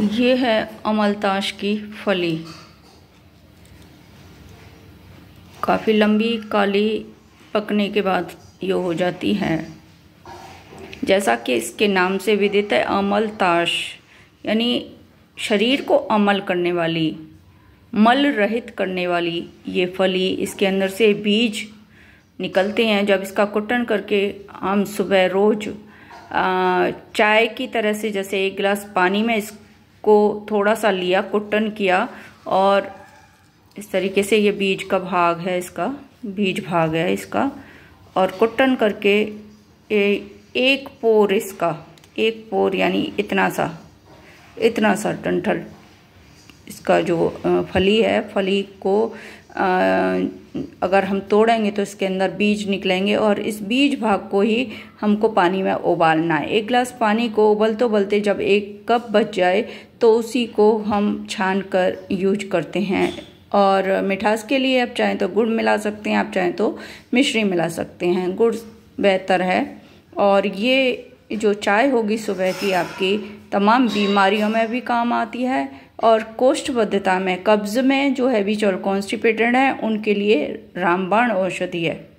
ये है अमलताश की फली काफ़ी लंबी काली पकने के बाद ये हो जाती है जैसा कि इसके नाम से विदित है अमलताश ताश यानी शरीर को अमल करने वाली मल रहित करने वाली ये फली इसके अंदर से बीज निकलते हैं जब इसका कुटन करके हम सुबह रोज चाय की तरह से जैसे एक गिलास पानी में इस को थोड़ा सा लिया कुटन किया और इस तरीके से ये बीज का भाग है इसका बीज भाग है इसका और कुटन करके ए, एक पोर इसका एक पोर यानी इतना सा इतना सा डंठल इसका जो फली है फली को अगर हम तोड़ेंगे तो इसके अंदर बीज निकलेंगे और इस बीज भाग को ही हमको पानी में उबालना है एक गिलास पानी को उबलते उबलते जब एक कप बच जाए तो उसी को हम छान कर यूज करते हैं और मिठास के लिए आप चाहें तो गुड़ मिला सकते हैं आप चाहें तो मिश्री मिला सकते हैं गुड़ बेहतर है और ये जो चाय होगी सुबह की आपकी तमाम बीमारियों में भी काम आती है और कोष्ठबद्धता में कब्ज़ में जो हैवी और कॉन्स्टिपेटेड हैं उनके लिए रामबाण औषधि है